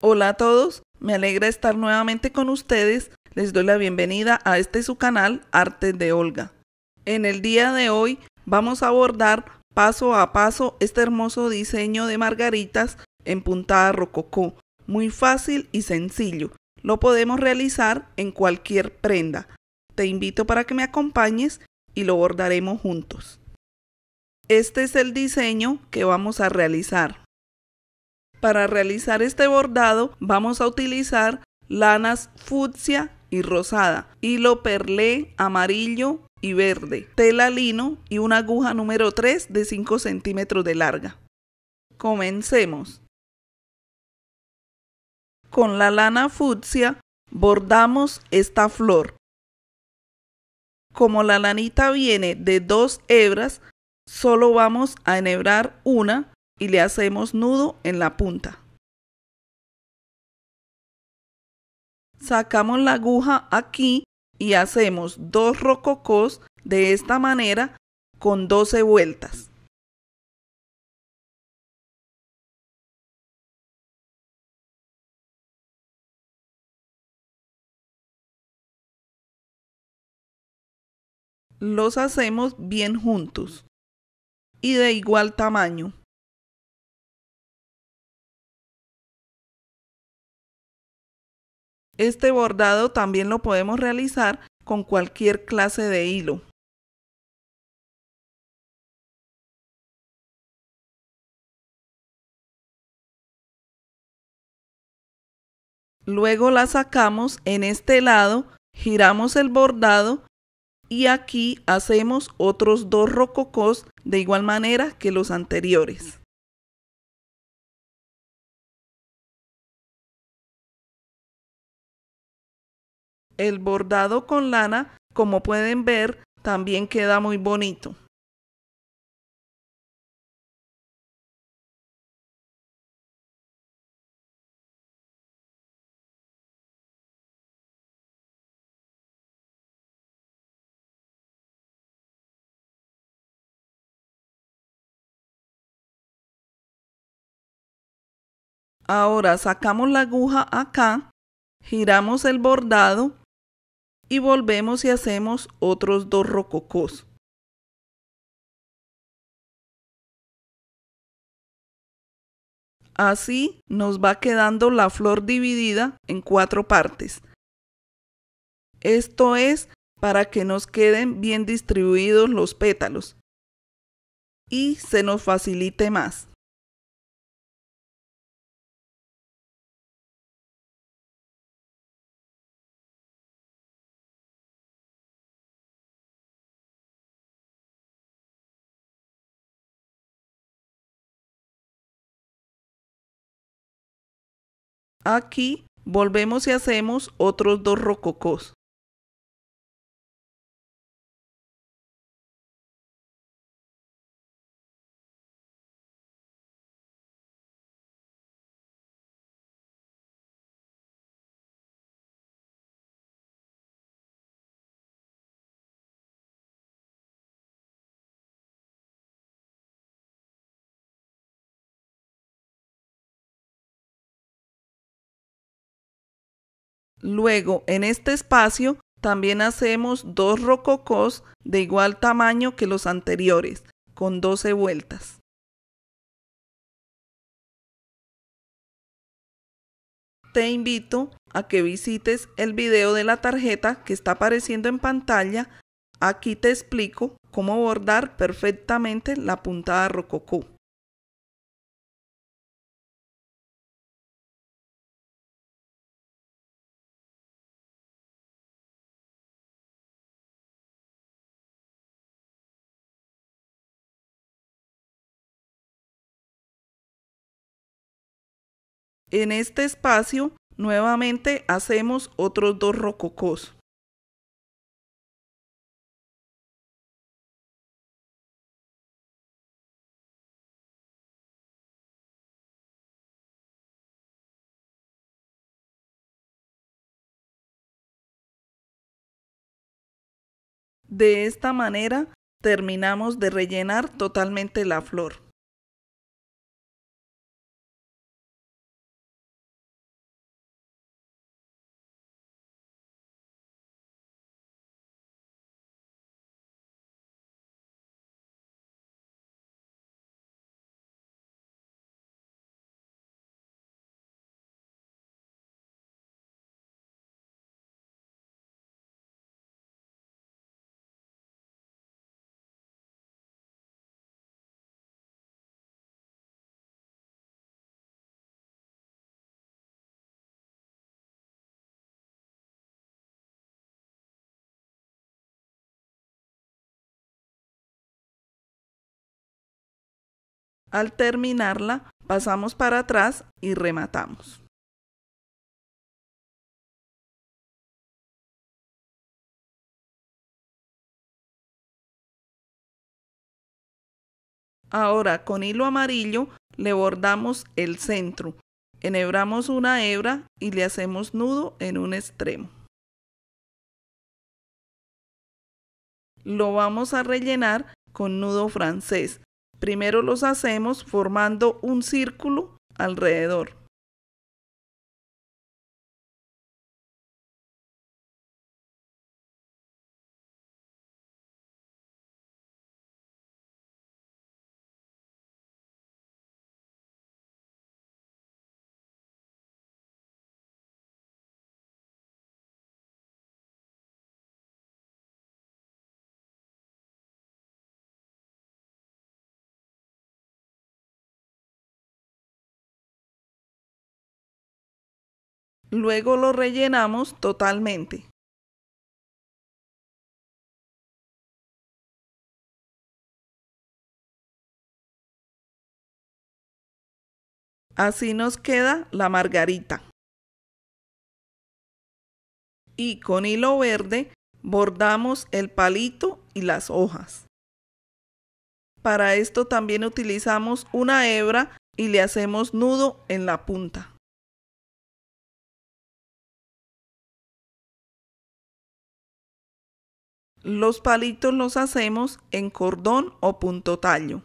Hola a todos, me alegra estar nuevamente con ustedes. Les doy la bienvenida a este su canal Artes de Olga. En el día de hoy vamos a abordar paso a paso este hermoso diseño de margaritas en puntada rococó. Muy fácil y sencillo. Lo podemos realizar en cualquier prenda. Te invito para que me acompañes y lo bordaremos juntos. Este es el diseño que vamos a realizar. Para realizar este bordado vamos a utilizar lanas fucsia y rosada, hilo perlé, amarillo y verde, tela lino y una aguja número 3 de 5 centímetros de larga. Comencemos. Con la lana fucsia bordamos esta flor. Como la lanita viene de dos hebras, solo vamos a enhebrar una y le hacemos nudo en la punta. Sacamos la aguja aquí y hacemos dos rococos de esta manera con 12 vueltas. Los hacemos bien juntos y de igual tamaño. Este bordado también lo podemos realizar con cualquier clase de hilo. Luego la sacamos en este lado, giramos el bordado y aquí hacemos otros dos rococós de igual manera que los anteriores. El bordado con lana, como pueden ver, también queda muy bonito. Ahora sacamos la aguja acá, giramos el bordado y volvemos y hacemos otros dos rococos Así nos va quedando la flor dividida en cuatro partes. Esto es para que nos queden bien distribuidos los pétalos y se nos facilite más. Aquí volvemos y hacemos otros dos rococós. Luego, en este espacio también hacemos dos rococós de igual tamaño que los anteriores, con 12 vueltas. Te invito a que visites el video de la tarjeta que está apareciendo en pantalla. Aquí te explico cómo bordar perfectamente la puntada rococó. En este espacio nuevamente hacemos otros dos rococós. De esta manera terminamos de rellenar totalmente la flor. Al terminarla, pasamos para atrás y rematamos. Ahora con hilo amarillo le bordamos el centro, enhebramos una hebra y le hacemos nudo en un extremo. Lo vamos a rellenar con nudo francés Primero los hacemos formando un círculo alrededor. Luego lo rellenamos totalmente. Así nos queda la margarita. Y con hilo verde bordamos el palito y las hojas. Para esto también utilizamos una hebra y le hacemos nudo en la punta. Los palitos los hacemos en cordón o punto tallo.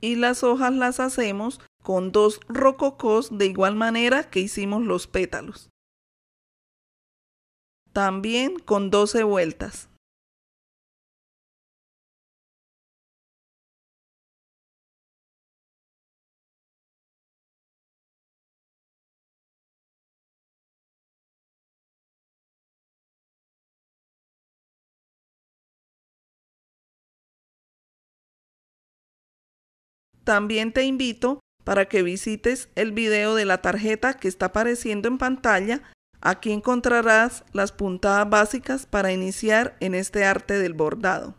y las hojas las hacemos con dos rococós de igual manera que hicimos los pétalos también con 12 vueltas. También te invito para que visites el video de la tarjeta que está apareciendo en pantalla Aquí encontrarás las puntadas básicas para iniciar en este arte del bordado.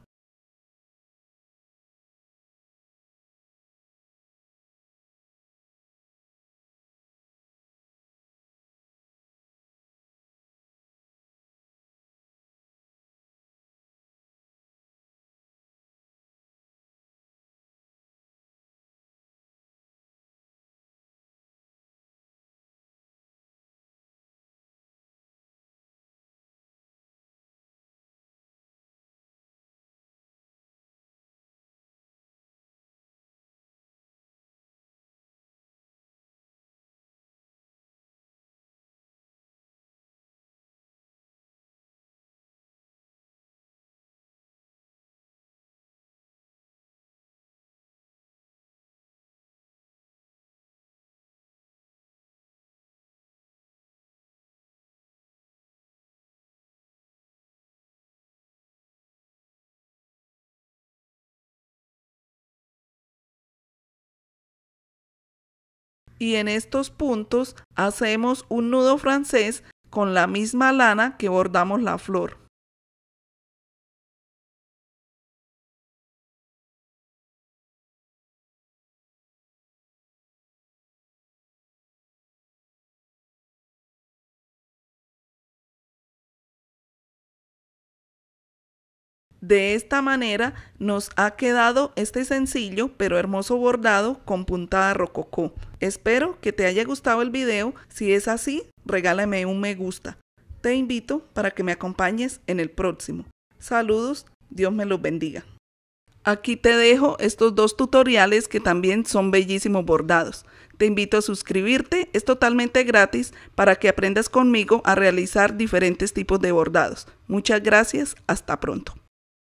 y en estos puntos hacemos un nudo francés con la misma lana que bordamos la flor. De esta manera nos ha quedado este sencillo pero hermoso bordado con puntada rococó. Espero que te haya gustado el video, si es así, regálame un me gusta. Te invito para que me acompañes en el próximo. Saludos, Dios me los bendiga. Aquí te dejo estos dos tutoriales que también son bellísimos bordados. Te invito a suscribirte, es totalmente gratis para que aprendas conmigo a realizar diferentes tipos de bordados. Muchas gracias, hasta pronto.